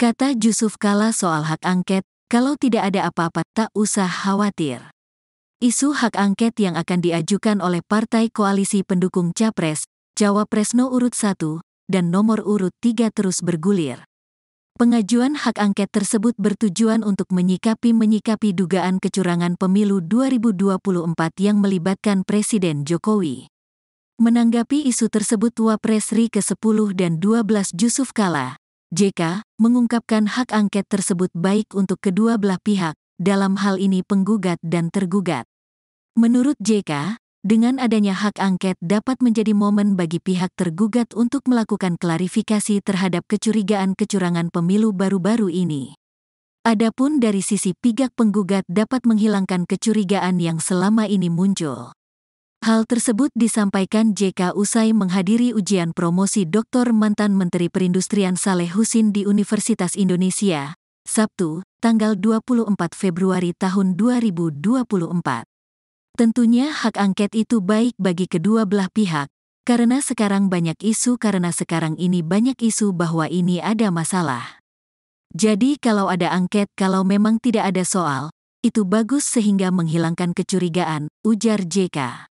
Kata Yusuf Kala soal hak angket, kalau tidak ada apa-apa tak usah khawatir. Isu hak angket yang akan diajukan oleh partai koalisi pendukung Capres, Cawapres no urut 1, dan nomor urut tiga terus bergulir. Pengajuan hak angket tersebut bertujuan untuk menyikapi-menyikapi dugaan kecurangan pemilu 2024 yang melibatkan Presiden Jokowi. Menanggapi isu tersebut Wapres RI ke-10 dan 12 Yusuf Kala, JK mengungkapkan hak angket tersebut baik untuk kedua belah pihak, dalam hal ini penggugat dan tergugat. Menurut JK, dengan adanya hak angket dapat menjadi momen bagi pihak tergugat untuk melakukan klarifikasi terhadap kecurigaan kecurangan pemilu baru-baru ini. Adapun dari sisi pihak penggugat dapat menghilangkan kecurigaan yang selama ini muncul. Hal tersebut disampaikan JK usai menghadiri ujian promosi doktor mantan Menteri Perindustrian Saleh Husin di Universitas Indonesia, Sabtu, tanggal 24 Februari tahun 2024. Tentunya hak angket itu baik bagi kedua belah pihak, karena sekarang banyak isu karena sekarang ini banyak isu bahwa ini ada masalah. Jadi kalau ada angket kalau memang tidak ada soal, itu bagus sehingga menghilangkan kecurigaan, ujar JK.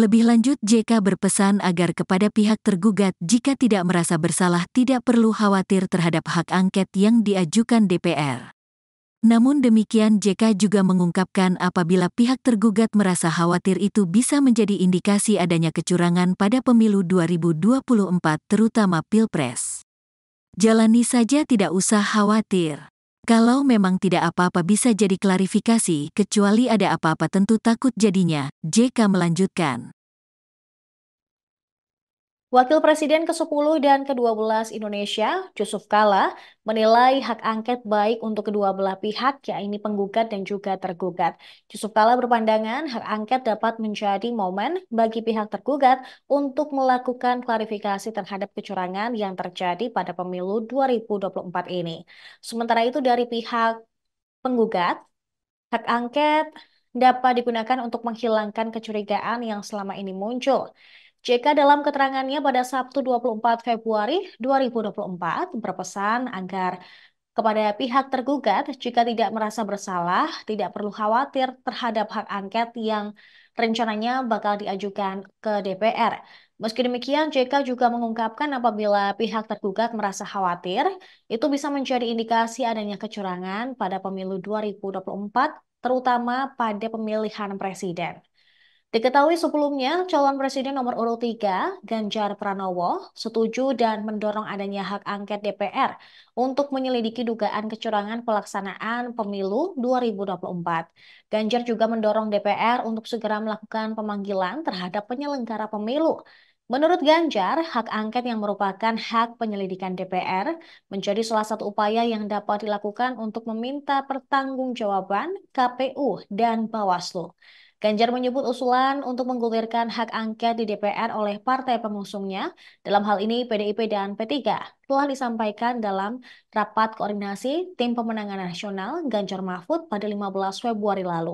Lebih lanjut, JK berpesan agar kepada pihak tergugat jika tidak merasa bersalah tidak perlu khawatir terhadap hak angket yang diajukan DPR. Namun demikian JK juga mengungkapkan apabila pihak tergugat merasa khawatir itu bisa menjadi indikasi adanya kecurangan pada pemilu 2024 terutama Pilpres. Jalani saja tidak usah khawatir. Kalau memang tidak apa-apa bisa jadi klarifikasi, kecuali ada apa-apa tentu takut jadinya, JK melanjutkan. Wakil Presiden ke-10 dan ke-12 Indonesia, Yusuf Kala, menilai hak angket baik untuk kedua belah pihak, yakni penggugat dan juga tergugat. Yusuf Kala berpandangan hak angket dapat menjadi momen bagi pihak tergugat untuk melakukan klarifikasi terhadap kecurangan yang terjadi pada pemilu 2024 ini. Sementara itu dari pihak penggugat, hak angket dapat digunakan untuk menghilangkan kecurigaan yang selama ini muncul. JK dalam keterangannya pada Sabtu 24 Februari 2024 berpesan agar kepada pihak tergugat jika tidak merasa bersalah, tidak perlu khawatir terhadap hak angket yang rencananya bakal diajukan ke DPR. Meski demikian, JK juga mengungkapkan apabila pihak tergugat merasa khawatir, itu bisa menjadi indikasi adanya kecurangan pada pemilu 2024, terutama pada pemilihan presiden. Diketahui sebelumnya, calon presiden nomor urut 3, Ganjar Pranowo, setuju dan mendorong adanya hak angket DPR untuk menyelidiki dugaan kecurangan pelaksanaan pemilu 2024. Ganjar juga mendorong DPR untuk segera melakukan pemanggilan terhadap penyelenggara pemilu. Menurut Ganjar, hak angket yang merupakan hak penyelidikan DPR menjadi salah satu upaya yang dapat dilakukan untuk meminta pertanggungjawaban KPU dan Bawaslu. Ganjar menyebut usulan untuk menggulirkan hak angket di DPR oleh partai pengusungnya, dalam hal ini PDIP dan P3, telah disampaikan dalam rapat koordinasi Tim Pemenangan Nasional Ganjar Mahfud pada 15 Februari lalu.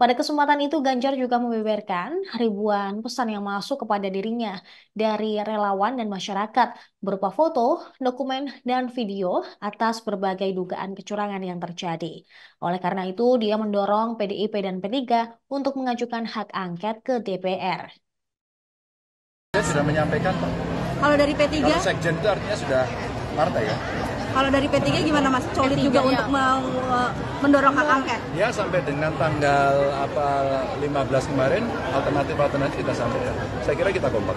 Pada kesempatan itu, Ganjar juga membeberkan ribuan pesan yang masuk kepada dirinya dari relawan dan masyarakat berupa foto, dokumen, dan video atas berbagai dugaan kecurangan yang terjadi. Oleh karena itu, dia mendorong PDIP dan P3 untuk mengajukan hak angket ke DPR. Saya sudah menyampaikan, Pak. Kalau dari P3? Kalau sekjen itu artinya sudah partai ya. Kalau dari P3 gimana Mas? Colit juga ya. untuk mau eh, mendorong hak angket. Ya sampai dengan tanggal apa 15 kemarin alternatif-alternatif kita sampaikan. Ya. Saya kira kita kompak.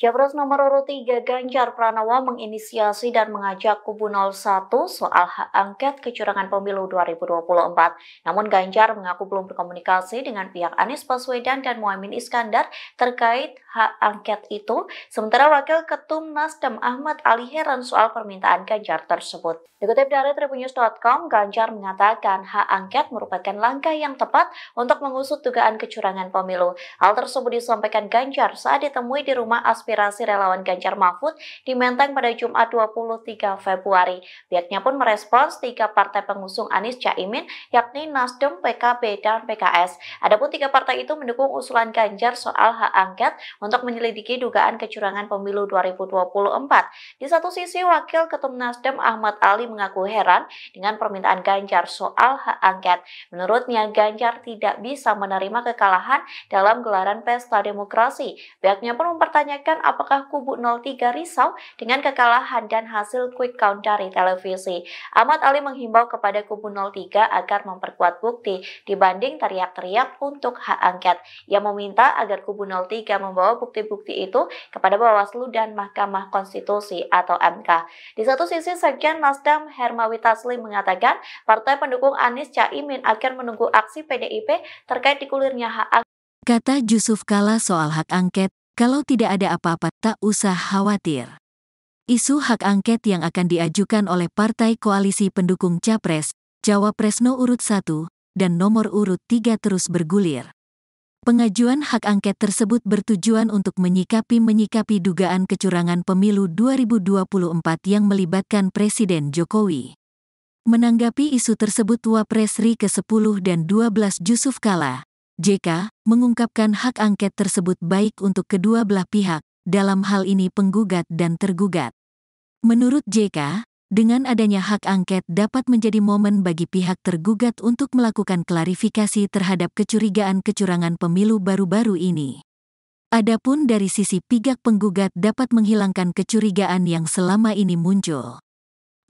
Capres nomor urut 3 Ganjar Pranowo menginisiasi dan mengajak kubu 01 soal hak angket kecurangan pemilu 2024. Namun Ganjar mengaku belum berkomunikasi dengan pihak Anies Baswedan dan Muhammad Iskandar terkait hak angket itu. Sementara Wakil Ketum Nasdem Ahmad Ali heran soal permintaan Ganjar tersebut. Dikutip dari tribunnews.com, Ganjar mengatakan mengatakan hak angket merupakan langkah yang tepat untuk mengusut dugaan kecurangan pemilu. Hal tersebut disampaikan Ganjar saat ditemui di rumah aspirasi relawan Ganjar Mahfud di Menteng pada Jumat 23 Februari. Pihaknya pun merespons tiga partai pengusung Anies Caimin, yakni Nasdem, PKB, dan PKS. Adapun tiga partai itu mendukung usulan Ganjar soal hak angket untuk menyelidiki dugaan kecurangan pemilu 2024. Di satu sisi, Wakil Ketum Nasdem Ahmad Ali mengaku heran dengan permintaan Ganjar soal soal hak angket. Menurutnya, Ganjar tidak bisa menerima kekalahan dalam gelaran pesta demokrasi. Pihaknya pun mempertanyakan apakah kubu 03 risau dengan kekalahan dan hasil quick count dari televisi. Ahmad Ali menghimbau kepada kubu 03 agar memperkuat bukti dibanding teriak-teriak untuk hak angket. Ia meminta agar kubu 03 membawa bukti-bukti itu kepada Bawaslu dan Mahkamah Konstitusi atau MK. Di satu sisi, Sekjen Nasdem Hermawi Tasli mengatakan partai pendukung pendukung Anies Caimin akan menunggu aksi PDIP terkait dikulirnya hak angket. Kata Yusuf Kala soal hak angket, kalau tidak ada apa-apa tak usah khawatir. Isu hak angket yang akan diajukan oleh partai koalisi pendukung Capres, cawapres no urut 1, dan nomor urut tiga terus bergulir. Pengajuan hak angket tersebut bertujuan untuk menyikapi-menyikapi dugaan kecurangan pemilu 2024 yang melibatkan Presiden Jokowi. Menanggapi isu tersebut Wapres RI ke-10 dan 12 Yusuf Kala, JK, mengungkapkan hak angket tersebut baik untuk kedua belah pihak, dalam hal ini penggugat dan tergugat. Menurut JK, dengan adanya hak angket dapat menjadi momen bagi pihak tergugat untuk melakukan klarifikasi terhadap kecurigaan kecurangan pemilu baru-baru ini. Adapun dari sisi pihak penggugat dapat menghilangkan kecurigaan yang selama ini muncul.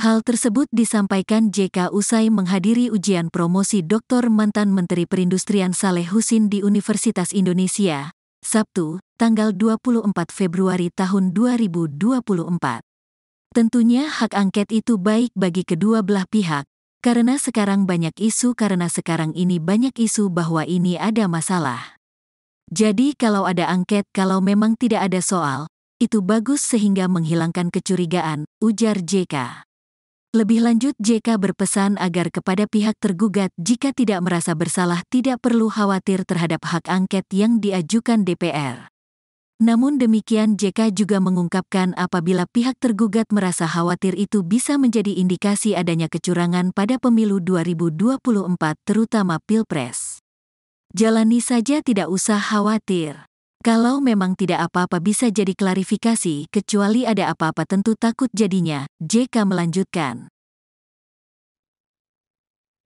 Hal tersebut disampaikan JK usai menghadiri ujian promosi doktor mantan Menteri Perindustrian Saleh Husin di Universitas Indonesia, Sabtu, tanggal 24 Februari tahun 2024. Tentunya hak angket itu baik bagi kedua belah pihak, karena sekarang banyak isu karena sekarang ini banyak isu bahwa ini ada masalah. Jadi kalau ada angket kalau memang tidak ada soal, itu bagus sehingga menghilangkan kecurigaan, ujar JK. Lebih lanjut, JK berpesan agar kepada pihak tergugat jika tidak merasa bersalah tidak perlu khawatir terhadap hak angket yang diajukan DPR. Namun demikian JK juga mengungkapkan apabila pihak tergugat merasa khawatir itu bisa menjadi indikasi adanya kecurangan pada pemilu 2024 terutama Pilpres. Jalani saja tidak usah khawatir. Kalau memang tidak apa-apa bisa jadi klarifikasi, kecuali ada apa-apa tentu takut jadinya, JK melanjutkan.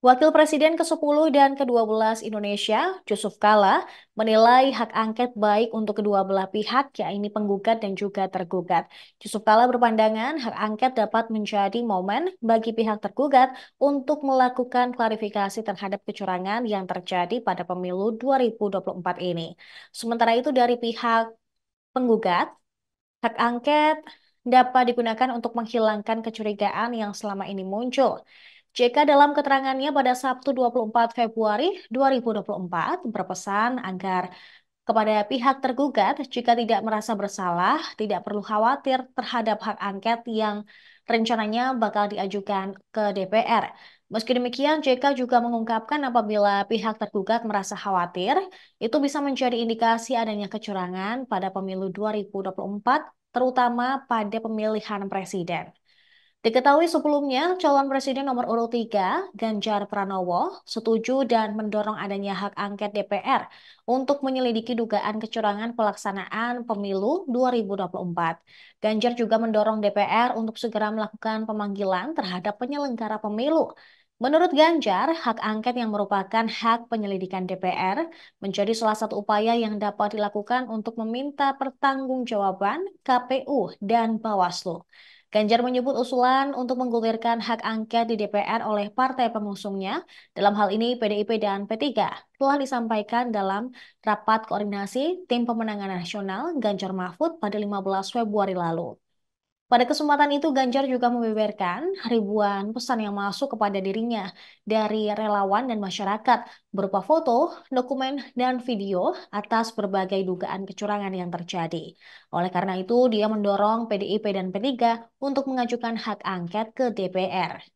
Wakil Presiden ke-10 dan ke-12 Indonesia, Yusuf Kala, menilai hak angket baik untuk kedua belah pihak, yakni penggugat dan juga tergugat. Yusuf Kala berpandangan hak angket dapat menjadi momen bagi pihak tergugat untuk melakukan klarifikasi terhadap kecurangan yang terjadi pada pemilu 2024 ini. Sementara itu dari pihak penggugat, hak angket dapat digunakan untuk menghilangkan kecurigaan yang selama ini muncul. JK dalam keterangannya pada Sabtu 24 Februari 2024 berpesan agar kepada pihak tergugat jika tidak merasa bersalah, tidak perlu khawatir terhadap hak angket yang rencananya bakal diajukan ke DPR. Meski demikian, JK juga mengungkapkan apabila pihak tergugat merasa khawatir, itu bisa menjadi indikasi adanya kecurangan pada pemilu 2024, terutama pada pemilihan presiden. Diketahui sebelumnya, calon presiden nomor urut 3, Ganjar Pranowo, setuju dan mendorong adanya hak angket DPR untuk menyelidiki dugaan kecurangan pelaksanaan pemilu 2024. Ganjar juga mendorong DPR untuk segera melakukan pemanggilan terhadap penyelenggara pemilu. Menurut Ganjar, hak angket yang merupakan hak penyelidikan DPR menjadi salah satu upaya yang dapat dilakukan untuk meminta pertanggungjawaban KPU dan Bawaslu. Ganjar menyebut usulan untuk menggulirkan hak angket di DPR oleh partai pengusungnya, dalam hal ini PDIP dan P3, telah disampaikan dalam rapat koordinasi Tim Pemenangan Nasional Ganjar Mahfud pada 15 Februari lalu. Pada kesempatan itu, Ganjar juga membeberkan ribuan pesan yang masuk kepada dirinya dari relawan dan masyarakat berupa foto, dokumen, dan video atas berbagai dugaan kecurangan yang terjadi. Oleh karena itu, dia mendorong PDIP dan P3 untuk mengajukan hak angket ke DPR.